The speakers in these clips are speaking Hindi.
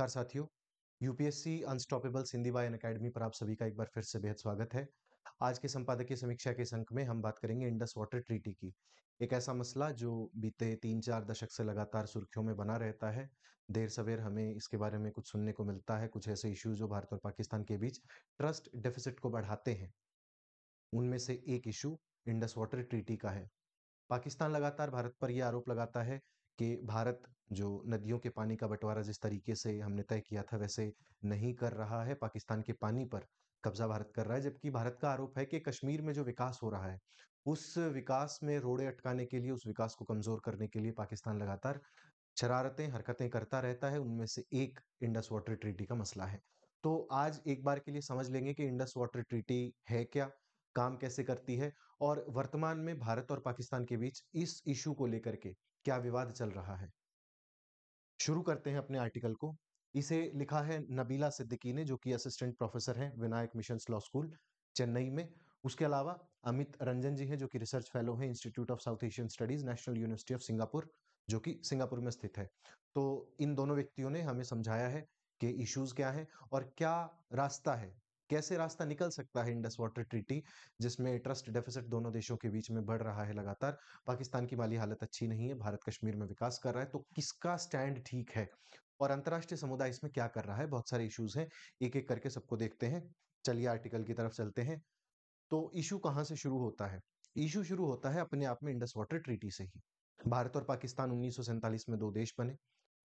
नमस्कार साथियों यूपीएससी अनस्टॉपेबल सिंधी वायन अकेडमी पर आप सभी का एक बार फिर से बेहद स्वागत है आज के संपादकीय समीक्षा के संक में हम बात करेंगे इंडस वाटर ट्रीटी की एक ऐसा मसला जो बीते तीन चार दशक से लगातार सुर्खियों में बना रहता है देर सवेर हमें इसके बारे में कुछ सुनने को मिलता है कुछ ऐसे इश्यूज जो भारत और पाकिस्तान के बीच ट्रस्ट डेफिसिट को बढ़ाते हैं उनमें से एक इशू इंडस वाटर ट्रीटी का है पाकिस्तान लगातार भारत पर यह आरोप लगाता है कि भारत जो नदियों के पानी का बंटवारा जिस तरीके से हमने तय किया था वैसे नहीं कर रहा है पाकिस्तान के पानी पर कब्जा भारत कर रहा है जबकि भारत का आरोप है कि कश्मीर में जो विकास हो रहा है उस विकास में रोड़े अटकाने के लिए उस विकास को कमजोर करने के लिए पाकिस्तान लगातार शरारतें हरकतें करता रहता है उनमें से एक इंडस वाटर ट्रीटी का मसला है तो आज एक बार के लिए समझ लेंगे कि इंडस वाटर ट्रीटी है क्या काम कैसे करती है और वर्तमान में भारत और पाकिस्तान के बीच इस इशू को लेकर के क्या विवाद चल रहा है शुरू करते हैं अपने आर्टिकल को इसे लिखा है नबीला सिद्दीकी ने जो कि असिस्टेंट प्रोफेसर हैं Vinayaka mission law school Chennai में उसके अलावा अमित रंजन जी हैं जो कि रिसर्च फेलो हैं institute of South Asian studies national university of Singapore जो कि सिंगापुर में स्थित है तो इन दोनों व्यक्तियों ने हमें समझाया है कि इश्यूज क्या है और क्या रास्ता है कैसे रास्ता निकल सकता है इंडस वाटर ट्रीटी जिसमें ट्रस्ट डेफिसिट दोनों देशों के बीच में बढ़ रहा है लगातार पाकिस्तान की माली हालत अच्छी नहीं है भारत कश्मीर में विकास कर रहा है तो किसका स्टैंड ठीक है और अंतर्राष्ट्रीय समुदाय इसमें क्या कर रहा है बहुत सारे इश्यूज हैं एक एक करके सबको देखते हैं चलिए आर्टिकल की तरफ चलते हैं तो इशू कहाँ से शुरू होता है इशू शुरू होता है अपने आप में इंडस वाटर ट्रीटी से ही भारत और पाकिस्तान उन्नीस में दो देश बने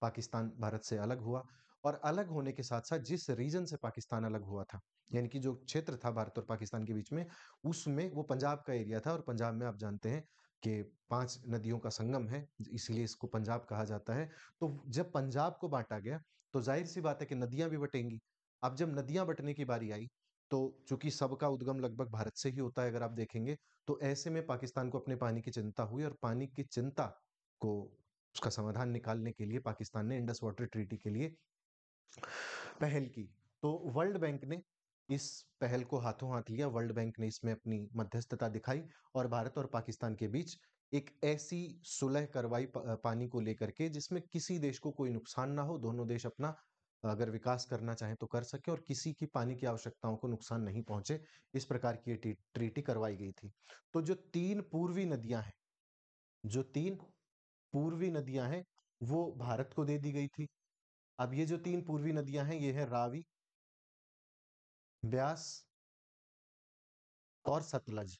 पाकिस्तान भारत से अलग हुआ और अलग होने के साथ साथ जिस रीजन से पाकिस्तान अलग हुआ था यानी कि जो क्षेत्र था भारत और पाकिस्तान के बीच में उसमें वो पंजाब का एरिया था और पंजाब में आप जानते हैं कि पांच नदियों का संगम है इसलिए इसको पंजाब कहा जाता है तो जब पंजाब को बांटा गया तो जाहिर सी बात है कि नदियां भी बटेंगी अब जब नदियां बटने की बारी आई तो चूंकि सबका उद्गम लगभग भारत से ही होता है अगर आप देखेंगे तो ऐसे में पाकिस्तान को अपने पानी की चिंता हुई और पानी की चिंता को उसका समाधान निकालने के लिए पाकिस्तान ने इंडस वाटर ट्रीटी के लिए पहल की तो वर्ल्ड बैंक ने इस पहल को हाथों हाथ लिया वर्ल्ड बैंक ने इसमें अपनी मध्यस्थता दिखाई और भारत और पाकिस्तान के बीच एक ऐसी सुलह करवाई पानी को लेकर के जिसमें किसी देश को कोई नुकसान ना हो दोनों देश अपना अगर विकास करना चाहे तो कर सके और किसी की पानी की आवश्यकताओं को नुकसान नहीं पहुंचे इस प्रकार की ट्रीटी करवाई गई थी तो जो तीन पूर्वी नदियां हैं जो तीन पूर्वी नदियां हैं वो भारत को दे दी गई थी अब ये जो तीन पूर्वी नदियां हैं ये है रावी ब्यास और सतलज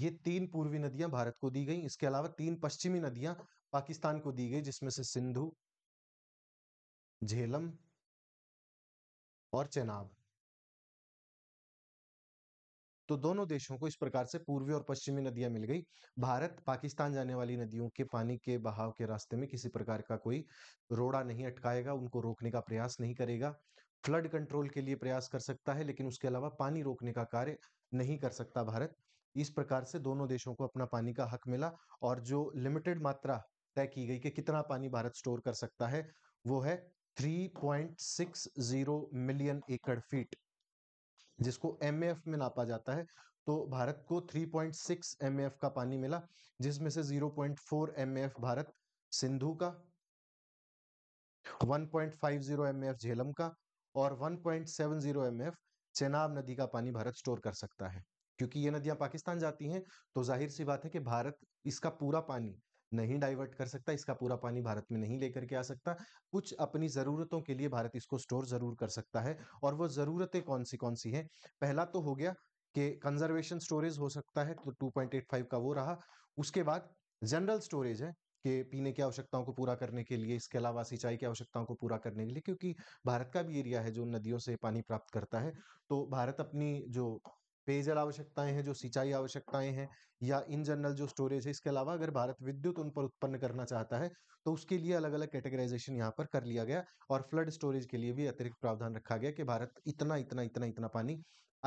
ये तीन पूर्वी नदियां भारत को दी गई इसके अलावा तीन पश्चिमी नदियां पाकिस्तान को दी गई जिसमें से सिंधु झेलम और चेनाब तो दोनों देशों को इस प्रकार से पूर्वी और पश्चिमी नदियां मिल गई भारत पाकिस्तान जाने वाली नदियों के पानी के बहाव के रास्ते में किसी प्रकार का कोई रोड़ा नहीं अटकाएगा उनको रोकने का प्रयास नहीं करेगा फ्लड कंट्रोल के लिए प्रयास कर सकता है लेकिन उसके अलावा पानी रोकने का कार्य नहीं कर सकता भारत इस प्रकार से दोनों देशों को अपना पानी का हक मिला और जो लिमिटेड मात्रा तय की गई कि कितना पानी भारत स्टोर कर सकता है वो है 3.60 मिलियन एकड़ फीट जिसको एम में नापा जाता है तो भारत को 3.6 पॉइंट का पानी मिला जिसमें से 0.4 पॉइंट भारत सिंधु का 1.50 पॉइंट झेलम का और 1.70 पॉइंट चेनाब नदी का पानी भारत स्टोर कर सकता है क्योंकि ये नदियां पाकिस्तान जाती हैं तो जाहिर सी बात है कि भारत इसका पूरा पानी नहीं डाइवर्ट कर सकता इसका पूरा पानी भारत में नहीं लेकर के आ सकता कुछ अपनी ज़रूरतों के लिए भारत इसको स्टोर ज़रूर कर सकता है और वो ज़रूरतें कौन सी कौन सी हैं पहला तो हो गया कि कंजर्वेशन स्टोरेज हो सकता है तो 2.85 का वो रहा उसके बाद जनरल स्टोरेज है कि पीने की आवश्यकताओं को पूरा करने के लिए इसके अलावा सिंचाई की आवश्यकताओं को पूरा करने के लिए क्योंकि भारत का भी एरिया है जो नदियों से पानी प्राप्त करता है तो भारत अपनी जो पेयजल आवश्यकताएं हैं जो सिंचाई आवश्यकताएं हैं या इन जनरल जो स्टोरेज है इसके अलावा अगर भारत विद्युत उन पर उत्पन्न करना चाहता है तो उसके लिए अलग अलग कैटेगराइजेशन यहाँ पर कर लिया गया और फ्लड स्टोरेज के लिए भी अतिरिक्त प्रावधान रखा गया कि भारत इतना इतना इतना इतना पानी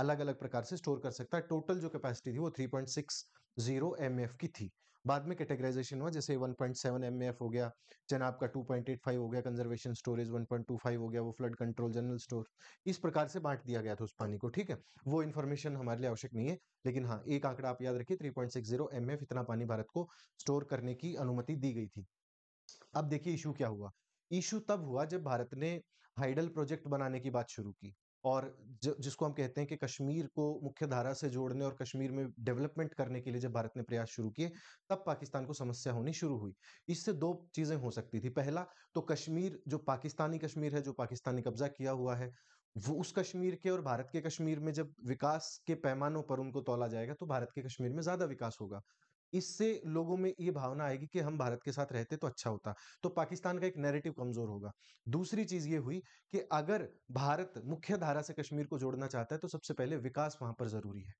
अलग अलग प्रकार से स्टोर कर सकता है टोटल जो कैपेसिटी थी वो three point six zero M F की थी बाद में कैटेगराइजेशन हुआ जैसे 1.7 पॉइंट हो गया जन आपका 2.85 हो गया कंजर्वेशन स्टोरेज 1.25 हो गया वो फ्लड कंट्रोल जनरल स्टोर इस प्रकार से बांट दिया गया था उस पानी को ठीक है वो इन्फॉर्मेशन हमारे लिए आवश्यक नहीं है लेकिन हाँ एक आंकड़ा आप याद रखिए थ्री पॉइंट इतना पानी भारत को स्टोर करने की अनुमति दी गई थी अब देखिए इशू क्या हुआ इशू तब हुआ जब भारत ने हाइडल प्रोजेक्ट बनाने की बात शुरू की और ज, जिसको हम कहते हैं कि कश्मीर को मुख्य धारा से जोड़ने और कश्मीर में डेवलपमेंट करने के लिए जब भारत ने प्रयास शुरू किए तब पाकिस्तान को समस्या होनी शुरू हुई इससे दो चीजें हो सकती थी पहला तो कश्मीर जो पाकिस्तानी कश्मीर है जो पाकिस्तानी कब्जा किया हुआ है वो उस कश्मीर के और भारत के कश्मीर में जब विकास के पैमानों पर उनको तोला जाएगा तो भारत के कश्मीर में ज्यादा विकास होगा इससे लोगों में ये भावना आएगी कि हम भारत के साथ रहते तो अच्छा होता तो पाकिस्तान का एक नैरेटिव कमजोर होगा दूसरी चीज ये हुई कि अगर भारत मुख्य धारा से कश्मीर को जोड़ना चाहता है तो सबसे पहले विकास वहां पर जरूरी है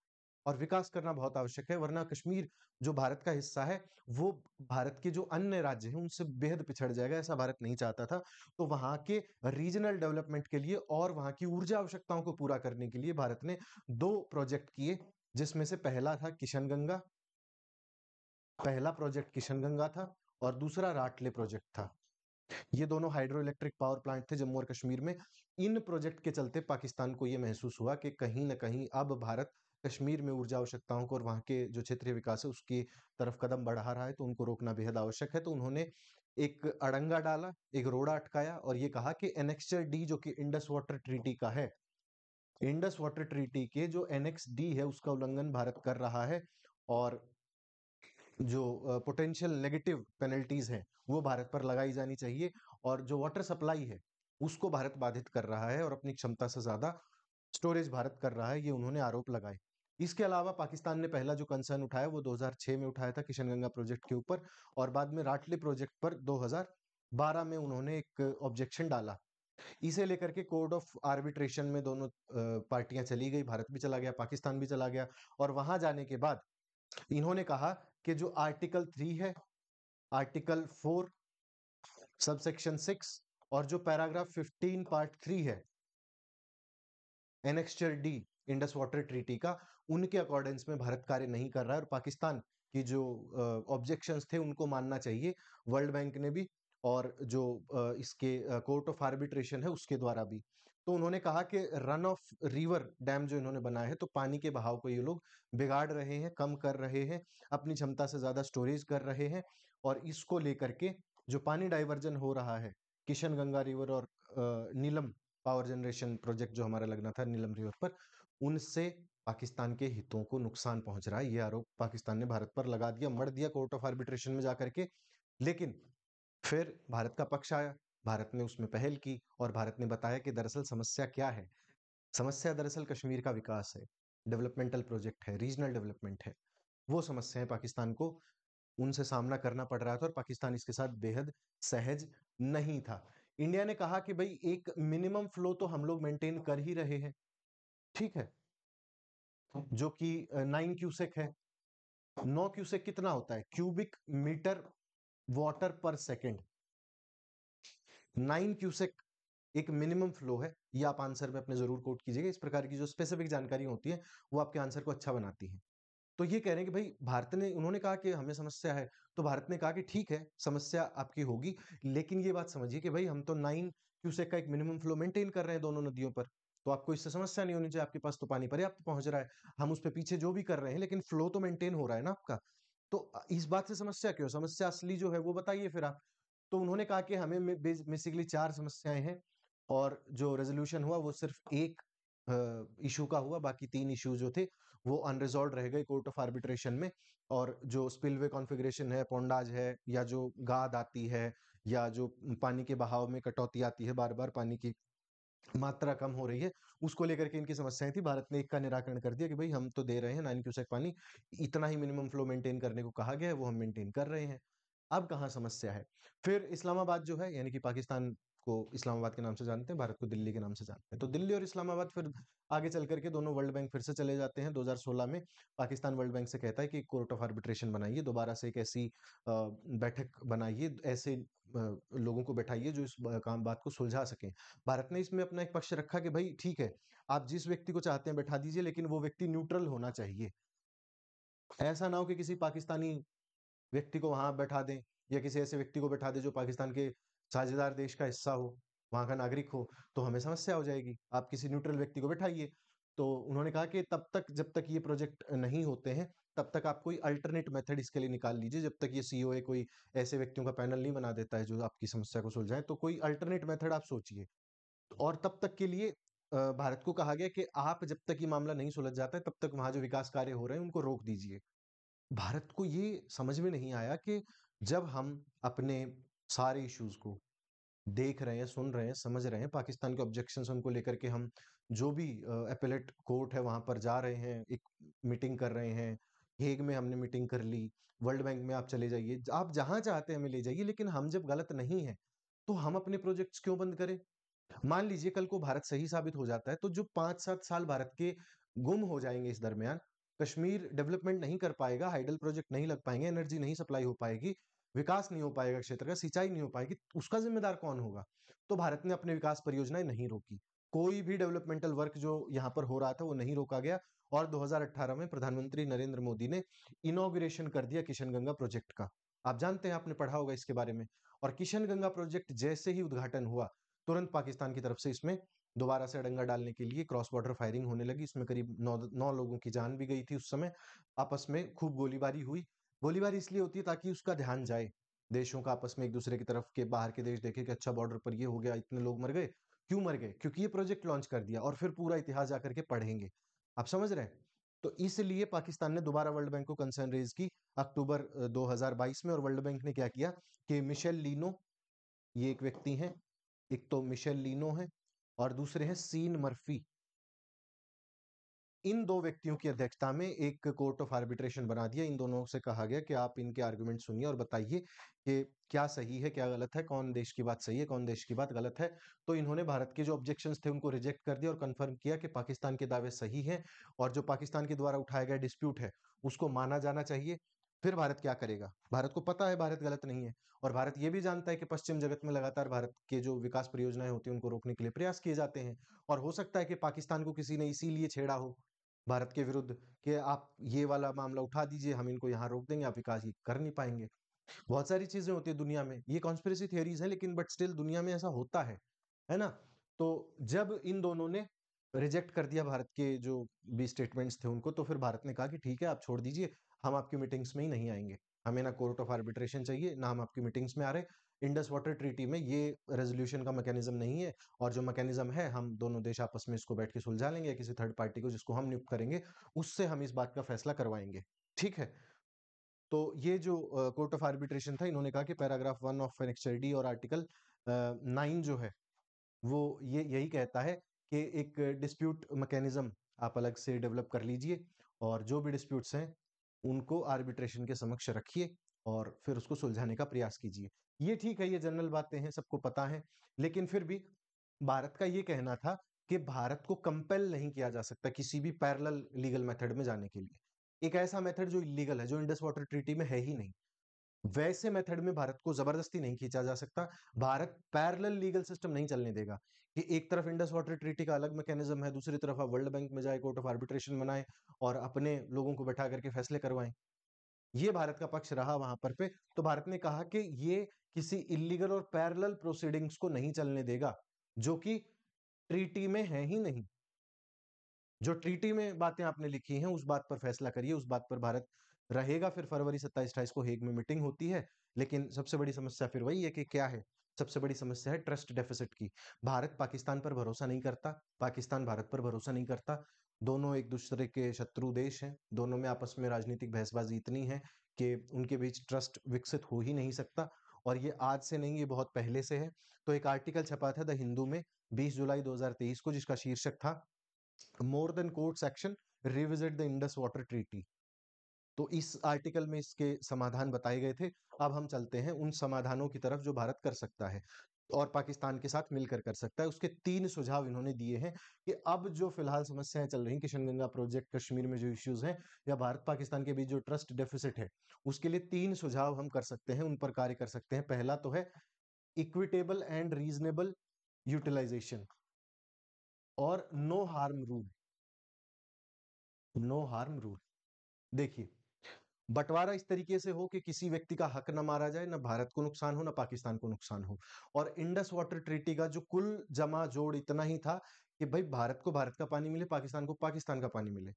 और विकास करना बहुत आवश्यक है वरना कश्मीर जो भारत का हिस्सा है वो भारत के जो अन्य राज्य हैं उनसे बेहद पिछड़ जाएगा ऐसा भारत नहीं चाहता था तो वहाँ के रीजनल डेवलपमेंट के लिए और वहां की ऊर्जा आवश्यकताओं को पूरा करने के लिए भारत ने दो प्रोजेक्ट किए जिसमें से पहला था किशन गंगा पहला प्रोजेक्ट किशनगंगा था और दूसरा राटले प्रोजेक्ट था ये दोनों हाइड्रो इलेक्ट्रिक पावर प्लांट थे जम्मू और कश्मीर में इन प्रोजेक्ट के चलते पाकिस्तान को यह महसूस हुआ कि कहीं ना कहीं अब भारत कश्मीर में ऊर्जा आवश्यकताओं को और वहां के जो क्षेत्रीय विकास है उसकी तरफ कदम बढ़ा रहा है तो उनको रोकना बेहद आवश्यक है तो उन्होंने एक अड़ंगा डाला एक रोड़ा अटकाया और ये कहा कि एनेक्सचर डी जो कि इंडस वाटर ट्रीटी का है इंडस वाटर ट्रीटी के जो एनेक्स डी है उसका उल्लंघन भारत कर रहा है और जो पोटेंशियल नेगेटिव पेनल्टीज हैं वो भारत पर लगाई जानी चाहिए और जो वाटर सप्लाई है उसको भारत बाधित कर रहा है और अपनी क्षमता से ज़्यादा स्टोरेज भारत कर रहा है ये उन्होंने आरोप लगाए इसके अलावा पाकिस्तान ने पहला जो कंसर्न उठाया वो 2006 में उठाया था किशनगंगा प्रोजेक्ट के ऊपर और बाद में राटले प्रोजेक्ट पर 2012 में उन्होंने एक ऑब्जेक्शन डाला इसे लेकर के कोर्ट ऑफ आर्बिट्रेशन में दोनों पार्टियां चली गई भारत भी चला गया पाकिस्तान भी चला गया और वहां जाने के बाद इन्होंने कहा कि जो आर्टिकल थ्री है आर्टिकल फोर सबसेक्शन सिक्स और जो पैराग्राफ फिफ्टीन पार्ट थ्री है annexure D Indus water treaty का उनके अकॉर्डेंस में भारत कार्य नहीं कर रहा है और पाकिस्तान की जो ऑब्जेक्शंस थे उनको मानना चाहिए वर्ल्ड बैंक ने भी और जो इसके कोर्ट ऑफ आर्बिट्रेशन है उसके द्वारा भी तो उन्होंने कहा कि रन ऑफ रिवर डैम जो इन्होंने बनाया है तो पानी के बहाव को ये लोग बिगाड़ रहे हैं कम कर रहे हैं अपनी क्षमता से ज़्यादा स्टोरेज कर रहे हैं और इसको लेकर के जो पानी डाइवर्जन हो रहा है किशन गंगा रिवर और नीलम पावर जनरेशन प्रोजेक्ट जो हमारा लगना था नीलम रिवर पर उनसे पाकिस्तान के हितों को नुकसान पहुंच रहा है ये आरोप पाकिस्तान ने भारत पर लगा दिया मर दिया कोर्ट ऑफ आर्बिट्रेशन में जाकर के लेकिन फिर भारत का पक्ष आया भारत ने उसमें पहल की और भारत ने बताया कि दरअसल समस्या क्या है समस्या दरअसल कश्मीर का विकास है डेवलपमेंटल प्रोजेक्ट है रीजनल डेवलपमेंट है वो समस्याएं पाकिस्तान को उनसे सामना करना पड़ रहा था और पाकिस्तान इसके साथ बेहद सहज नहीं था इंडिया ने कहा कि भाई एक मिनिमम फ्लो तो हम लोग मेंटेन कर ही रहे हैं ठीक है जो कि नाइन क्यूसेक है नौ क्यूसेक कितना होता है cubic metre water per second nine cusec एक मिनिमम फ्लो है ये आप आंसर में अपने जरूर कोट कीजिएगा इस प्रकार की जो स्पेसिफिक जानकारी होती है वो आपके आंसर को अच्छा बनाती है तो ये कह रहे हैं कि भाई भारत ने उन्होंने कहा कि हमें समस्या है तो भारत ने कहा कि ठीक है समस्या आपकी होगी लेकिन ये बात समझिए कि भाई हम तो नाइन क्यूसेक का एक मिनिमम फ्लो मेंटेन कर रहे हैं दोनों नदियों पर तो आपको इससे समस्या नहीं होनी चाहिए आपके पास तो पानी पर्याप्त पहुंच रहा है हम उस पर पीछे जो भी कर रहे हैं लेकिन फ्लो तो मेंटेन हो रहा है ना आपका तो इस बात से समस्या क्यों समस्या असली जो है वो बताइए फिर आप तो उन्होंने कहा कि हमें बेसिकली चार समस्याएं हैं और जो रेजोल्यूशन हुआ वो सिर्फ एक इशू का हुआ बाकी तीन इशू जो थे वो अनरिजॉल्व रह गए कोर्ट ऑफ आर्बिट्रेशन में और जो स्पिलवे कॉन्फ़िगरेशन है पोंडाज है या जो गाद आती है या जो पानी के बहाव में कटौती आती है बार बार पानी की मात्रा कम हो रही है उसको लेकर के इनकी समस्याएं थी भारत ने एक का निराकरण कर दिया कि भाई हम तो दे रहे हैं नाइन क्यूसेक पानी इतना ही मिनिमम फ्लो मेंटेन करने को कहा गया है वो हम मेंटेन कर रहे हैं अब कहाँ समस्या है फिर इस्लामाबाद जो है यानी कि पाकिस्तान को इस्लामाबाद के नाम से जानते हैं भारत को दिल्ली के नाम से जानते हैं तो दिल्ली और इस्लामाबाद फिर आगे चल करके दोनों वर्ल्ड बैंक फिर से चले जाते हैं 2016 में पाकिस्तान वर्ल्ड बैंक से कहता है कि कोर्ट ऑफ आर्बिट्रेशन बनाइए दोबारा से एक ऐसी बैठक बनाइए ऐसे लोगों को बैठाइए जो इस काम बात को सुलझा सकें भारत ने इसमें अपना एक पक्ष रखा कि भाई ठीक है आप जिस व्यक्ति को चाहते हैं बैठा दीजिए लेकिन वो व्यक्ति न्यूट्रल होना चाहिए ऐसा ना हो कि किसी पाकिस्तानी व्यक्ति को वहां बैठा दें या किसी ऐसे व्यक्ति को बैठा दें जो पाकिस्तान के साझेदार देश का हिस्सा हो वहां का नागरिक हो तो हमें समस्या हो जाएगी आप किसी न्यूट्रल व्यक्ति को बैठाइए तो उन्होंने कहा कि तब तक जब तक ये प्रोजेक्ट नहीं होते हैं तब तक आप कोई अल्टरनेट मेथड इसके लिए निकाल लीजिए जब तक ये सीओए e कोई ऐसे व्यक्तियों का पैनल नहीं बना देता है जो आपकी समस्या को सुलझाए तो कोई अल्टरनेट मेथड आप सोचिए और तब तक के लिए भारत को कहा गया कि आप जब तक ये मामला नहीं सुलझ जाता है तब तक वहां जो विकास कार्य हो रहे हैं उनको रोक दीजिए भारत को ये समझ में नहीं आया कि जब हम अपने सारे इश्यूज को देख रहे हैं सुन रहे हैं समझ रहे हैं पाकिस्तान के ऑब्जेक्शन उनको लेकर के हम जो भी अपेलेट कोर्ट है वहां पर जा रहे हैं एक मीटिंग कर रहे हैं हेग में हमने मीटिंग कर ली वर्ल्ड बैंक में आप चले जाइए आप जहां चाहते हैं हमें ले जाइए लेकिन हम जब गलत नहीं है तो हम अपने प्रोजेक्ट्स क्यों बंद करें मान लीजिए कल को भारत सही साबित हो जाता है तो जो पांच सात साल भारत के गुम हो जाएंगे इस दरमियान कश्मीर डेवलपमेंट नहीं कर पाएगा हाइडल प्रोजेक्ट नहीं लग पाएंगे एनर्जी नहीं सप्लाई हो पाएगी विकास नहीं हो पाएगा क्षेत्र का सिंचाई नहीं हो पाएगी उसका जिम्मेदार कौन होगा तो भारत ने अपने विकास परियोजनाएं नहीं रोकी कोई भी डेवलपमेंटल वर्क जो यहाँ पर हो रहा था वो नहीं रोका गया और 2018 में प्रधानमंत्री नरेंद्र मोदी ने इनोग्रेशन कर दिया किशनगंगा प्रोजेक्ट का आप जानते हैं आपने पढ़ा होगा इसके बारे में और किशनगंगा प्रोजेक्ट जैसे ही उद्घाटन हुआ तुरंत पाकिस्तान की तरफ से इसमें दोबारा से अड़ंगा डालने के लिए क्रॉस बॉर्डर फायरिंग होने लगी इसमें करीब नौ नौ लोगों की जान भी गई थी उस समय आपस में खूब गोलीबारी हुई गोलीबारी इसलिए होती है ताकि उसका ध्यान जाए देशों का आपस में एक दूसरे की तरफ के बाहर के देश देखे कि अच्छा बॉर्डर पर ये हो गया इतने लोग मर गए क्यों मर गए क्योंकि ये प्रोजेक्ट लॉन्च कर दिया और फिर पूरा इतिहास जाकर के पढ़ेंगे आप समझ रहे हैं तो इसलिए पाकिस्तान ने दोबारा वर्ल्ड बैंक को कंसर्न रेज की अक्टूबर 2022 में और वर्ल्ड बैंक ने क्या किया कि मिशेल लीनो ये एक व्यक्ति हैं एक तो मिशेल लीनो है और दूसरे हैं सीन मर्फी इन दो व्यक्तियों की अध्यक्षता में एक कोर्ट ऑफ आर्बिट्रेशन बना दिया इन दोनों से कहा गया कि आप इनके आर्ग्यूमेंट सुनिए और बताइए कि क्या सही है क्या गलत है कौन देश की बात सही है कौन देश की बात गलत है तो इन्होंने भारत के जो ऑब्जेक्शन थे उनको रिजेक्ट कर दिया और कन्फर्म किया कि पाकिस्तान के दावे सही है और जो पाकिस्तान के द्वारा उठाया गया डिस्प्यूट है उसको माना जाना चाहिए फिर भारत क्या करेगा भारत को पता है भारत गलत नहीं है और भारत ये भी जानता है कि पश्चिम जगत में लगातार भारत के जो विकास परियोजनाएं होती है उनको रोकने के लिए प्रयास किए जाते हैं और हो सकता है कि पाकिस्तान को किसी ने इसीलिए छेड़ा हो भारत के विरुद्ध कि आप ये वाला मामला उठा दीजिए हम इनको यहाँ रोक देंगे आप विकास कर नहीं पाएंगे बहुत सारी चीजें होती है दुनिया में ये कॉन्स्परेसी थियोरीज है लेकिन बट स्टिल दुनिया में ऐसा होता है है ना तो जब इन दोनों ने रिजेक्ट कर दिया भारत के जो भी स्टेटमेंट्स थे उनको तो फिर भारत ने कहा कि ठीक है आप छोड़ दीजिए हम आपकी मीटिंग्स में ही नहीं आएंगे हमें ना कोर्ट ऑफ आर्बिट्रेशन चाहिए ना हम आपकी मीटिंग्स में आ रहे इंडस वाटर ट्रीटी में ये रेजोल्यूशन का मैकेनिज्म नहीं है और जो मैकेनिज्म है हम दोनों देश आपस में इसको बैठ के सुलझा लेंगे या किसी थर्ड पार्टी को जिसको हम नियुक्त करेंगे उससे हम इस बात का फैसला करवाएंगे ठीक है तो ये जो कोर्ट ऑफ आर्बिट्रेशन था इन्होंने कहा कि paragraph one of annexure D और आर्टिकल नाइन जो है वो ये यही कहता है कि एक डिस्प्यूट मैकेनिज्म आप अलग से डेवलप कर लीजिए और जो भी डिस्प्यूट्स हैं उनको आर्बिट्रेशन के समक्ष रखिए और फिर उसको सुलझाने का प्रयास कीजिए ये ठीक है ये जनरल बातें हैं सबको पता है लेकिन फिर भी भारत का ये कहना था कि भारत को कंपेल नहीं किया जा सकता किसी भी पैरल लीगल मेथड में जाने के लिए एक ऐसा मेथड जो इलीगल है जो इंडस वाटर ट्रीटी में है ही नहीं वैसे मेथड में भारत को जबरदस्ती नहीं खींचा जा सकता भारत पैरेलल लीगल सिस्टम नहीं चलने देगा कि एक तरफ इंडस वाटर ट्रीटी का अलग मैकेनिज्म है दूसरी तरफ आप वर्ल्ड बैंक में जाए कोर्ट ऑफ आर्बिट्रेशन बनाए और अपने लोगों को बैठा करके फैसले करवाएं ये भारत का पक्ष रहा वहां पर पे तो भारत ने कहा कि ये किसी इलीगल और पैरल प्रोसीडिंग्स को नहीं चलने देगा जो कि ट्रीटी में है ही नहीं जो ट्रीटी में बातें आपने लिखी हैं उस बात पर फैसला करिए उस बात पर भारत रहेगा फिर फरवरी सत्ताईस अट्ठाईस को हेग में मीटिंग होती है लेकिन सबसे बड़ी समस्या फिर वही है कि क्या है सबसे बड़ी समस्या है ट्रस्ट डेफिसिट की भारत पाकिस्तान पर भरोसा नहीं करता पाकिस्तान भारत पर भरोसा नहीं करता दोनों एक दूसरे के शत्रु देश हैं दोनों में आपस में राजनीतिक बहसबाजी इतनी है कि उनके बीच ट्रस्ट विकसित हो ही नहीं सकता और ये आज से नहीं ये बहुत पहले से है तो एक आर्टिकल छपा था द हिंदू में 20 जुलाई 2023 को जिसका शीर्षक था more than court section revisit the Indus water treaty तो इस आर्टिकल में इसके समाधान बताए गए थे अब हम चलते हैं उन समाधानों की तरफ जो भारत कर सकता है और पाकिस्तान के साथ मिलकर कर सकता है उसके तीन सुझाव इन्होंने दिए हैं कि अब जो फिलहाल समस्याएं चल रही किशन गंगा प्रोजेक्ट कश्मीर में जो इश्यूज हैं या भारत पाकिस्तान के बीच जो ट्रस्ट डेफिसिट है उसके लिए तीन सुझाव हम कर सकते हैं उन पर कार्य कर सकते हैं पहला तो है इक्विटेबल एंड रीजनेबल यूटिलाइजेशन और no harm rule no harm rule देखिए बंटवारा इस तरीके से हो कि किसी व्यक्ति का हक ना मारा जाए ना भारत को नुकसान हो ना पाकिस्तान को नुकसान हो और इंडस वाटर ट्रीटी का जो कुल जमा जोड़ इतना ही था कि भाई भारत को भारत का पानी मिले पाकिस्तान को पाकिस्तान का पानी मिले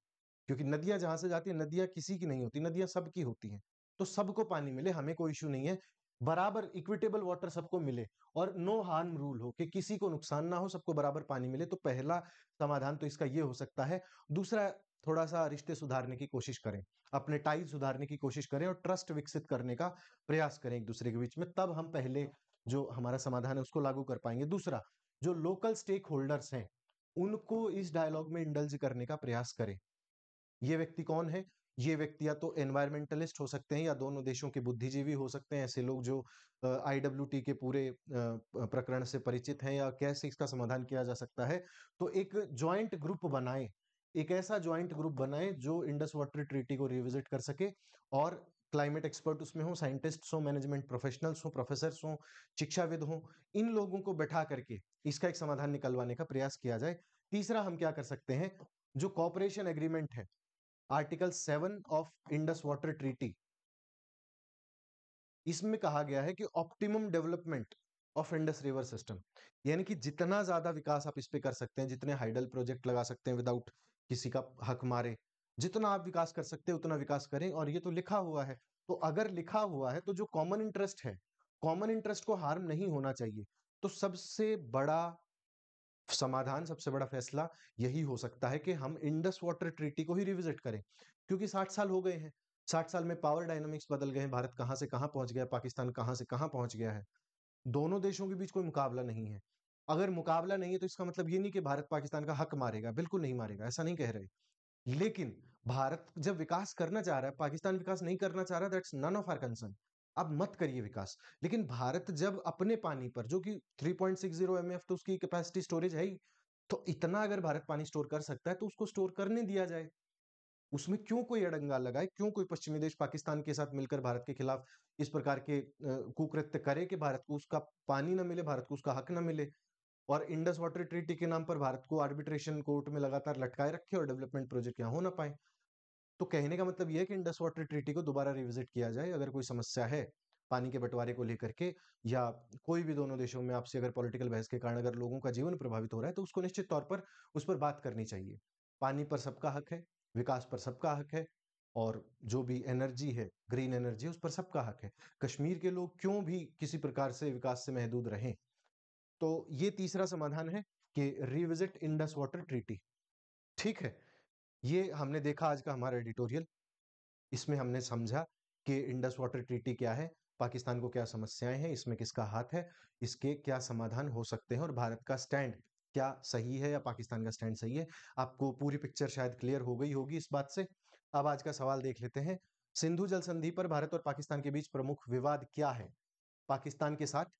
क्योंकि नदियां जहां से जाती है नदियां किसी की नहीं होती नदियां सबकी होती हैं तो सबको पानी मिले हमें कोई इश्यू नहीं है बराबर इक्विटेबल वाटर सबको मिले और नो हार्म रूल हो कि किसी को नुकसान ना हो सबको बराबर पानी मिले तो पहला समाधान तो इसका ये हो सकता है दूसरा थोड़ा सा रिश्ते सुधारने की कोशिश करें अपने टाइप सुधारने की कोशिश करें और ट्रस्ट विकसित करने का प्रयास करें एक दूसरे के बीच में तब हम पहले जो हमारा समाधान है उसको लागू कर पाएंगे दूसरा जो लोकल स्टेक होल्डर्स हैं उनको इस डायलॉग में इंडल्ज करने का प्रयास करें ये व्यक्ति कौन है ये व्यक्ति या तो एनवायरमेंटलिस्ट हो सकते हैं या दोनों देशों के बुद्धिजीवी हो सकते हैं ऐसे लोग जो टी के पूरे प्रकरण से परिचित हैं या कैसे इसका समाधान किया जा सकता है तो एक ज्वाइंट ग्रुप बनाएं एक ऐसा ज्वाइंट ग्रुप बनाए जो इंडस वाटर ट्रीटी को रिविजिट कर सके और क्लाइमेट एक्सपर्ट उसमें हो साइंटिस्ट हो मैनेजमेंट प्रोफेशनल्स हो प्रोफेसर हो शिक्षाविद हो इन लोगों को बैठा करके इसका एक समाधान निकलवाने का प्रयास किया जाए तीसरा हम क्या कर सकते हैं जो कॉपरेशन एग्रीमेंट है article seven of Indus water treaty इसमें कहा गया है कि optimum development of Indus river system यानी कि जितना ज्यादा विकास आप इस पर कर सकते हैं जितने हाइडल प्रोजेक्ट लगा सकते हैं विदाउट किसी का हक मारे जितना आप विकास कर सकते हैं उतना विकास करें और ये तो लिखा हुआ है तो अगर लिखा हुआ है तो जो कॉमन इंटरेस्ट है कॉमन इंटरेस्ट को हार्म नहीं होना चाहिए तो सबसे बड़ा समाधान सबसे बड़ा फैसला यही हो सकता है कि हम इंडस वाटर ट्रीटी को ही रिविजिट करें क्योंकि साठ साल हो गए हैं साठ साल में पावर डायनामिक्स बदल गए हैं भारत कहां से कहां पहुंच गया पाकिस्तान कहां से कहां पहुंच गया है दोनों देशों के बीच कोई मुकाबला नहीं है अगर मुकाबला नहीं है तो इसका मतलब ये नहीं कि भारत पाकिस्तान का हक मारेगा बिल्कुल नहीं मारेगा ऐसा नहीं कह रहे लेकिन भारत जब विकास करना चाह रहा है पाकिस्तान विकास नहीं करना चाह रहा that's none of our concern अब मत करिए विकास लेकिन भारत जब अपने पानी पर जो कि 3.60 पॉइंट तो उसकी कैपेसिटी स्टोरेज है ही तो इतना अगर भारत पानी स्टोर कर सकता है तो उसको स्टोर करने दिया जाए उसमें क्यों कोई अड़ंगा लगाए क्यों कोई पश्चिमी देश पाकिस्तान के साथ मिलकर भारत के खिलाफ इस प्रकार के कुकृत्य करे कि भारत को उसका पानी ना मिले भारत को उसका हक ना मिले और इंडस वाटर ट्रीटी के नाम पर भारत को आर्बिट्रेशन कोर्ट में लगातार लटकाए रखे और डेवलपमेंट प्रोजेक्ट यहाँ हो ना पाए तो कहने का मतलब यह कि इंडस वाटर ट्रीटी को दोबारा रिविजिट किया जाए अगर कोई समस्या है पानी के बंटवारे को लेकर के या कोई भी दोनों देशों में आपसे अगर पॉलिटिकल बहस के कारण अगर लोगों का जीवन प्रभावित हो रहा है तो उसको निश्चित तौर पर उस पर बात करनी चाहिए पानी पर सबका हक है विकास पर सबका हक है और जो भी एनर्जी है ग्रीन एनर्जी उस पर सबका हक है कश्मीर के लोग क्यों भी किसी प्रकार से विकास से महदूद रहें तो ये तीसरा समाधान है कि रिविजिट इंडस वाटर ट्रीटी ठीक है ये हमने देखा आज का हमारा एडिटोरियल इसमें हमने समझा कि इंडस वाटर ट्रीटी क्या है पाकिस्तान को क्या समस्याएं हैं इसमें किसका हाथ है इसके क्या समाधान हो सकते हैं और भारत का स्टैंड क्या सही है या पाकिस्तान का स्टैंड सही है आपको पूरी पिक्चर शायद क्लियर हो गई होगी इस बात से अब आज का सवाल देख लेते हैं सिंधु जल संधि पर भारत और पाकिस्तान के बीच प्रमुख विवाद क्या है पाकिस्तान के साथ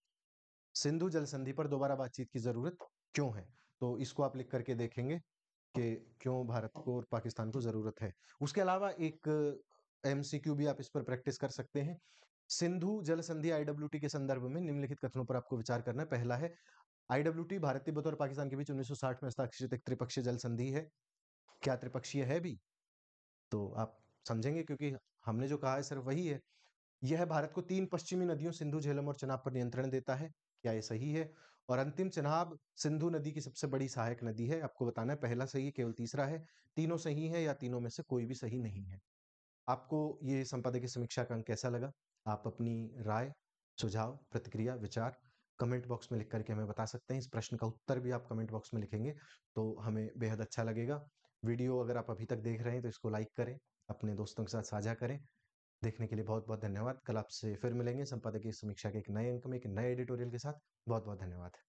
सिंधु जल संधि पर दोबारा बातचीत की जरूरत क्यों है तो इसको आप लिख करके देखेंगे कि क्यों भारत को और पाकिस्तान को जरूरत है उसके अलावा एक एमसीक्यू भी आप इस पर प्रैक्टिस कर सकते हैं सिंधु जल संधि आईडब्ल्यूटी के संदर्भ में निम्नलिखित कथनों पर आपको विचार करना है पहला है आईडब्ल्यूटी भारत तिब्बत और पाकिस्तान के बीच 1960 में हस्ताक्षरित एक त्रिपक्षीय जल संधि है क्या त्रिपक्षीय है भी तो आप समझेंगे क्योंकि हमने जो कहा है सिर्फ वही है यह भारत को तीन पश्चिमी नदियों सिंधु झेलम और चनाब पर नियंत्रण देता है क्या यह सही है और अंतिम चनाब सिंधु नदी की सबसे बड़ी सहायक नदी है आपको बताना है पहला सही है केवल तीसरा है तीनों सही है या तीनों में से कोई भी सही नहीं है आपको ये संपादकीय समीक्षा का अंक कैसा लगा आप अपनी राय सुझाव प्रतिक्रिया विचार कमेंट बॉक्स में लिख करके हमें बता सकते हैं इस प्रश्न का उत्तर भी आप कमेंट बॉक्स में लिखेंगे तो हमें बेहद अच्छा लगेगा वीडियो अगर आप अभी तक देख रहे हैं तो इसको लाइक करें अपने दोस्तों के साथ साझा करें देखने के लिए बहुत बहुत धन्यवाद कल आपसे फिर मिलेंगे संपादकीय समीक्षा के एक नए अंक में एक नए एडिटोरियल के साथ बहुत बहुत धन्यवाद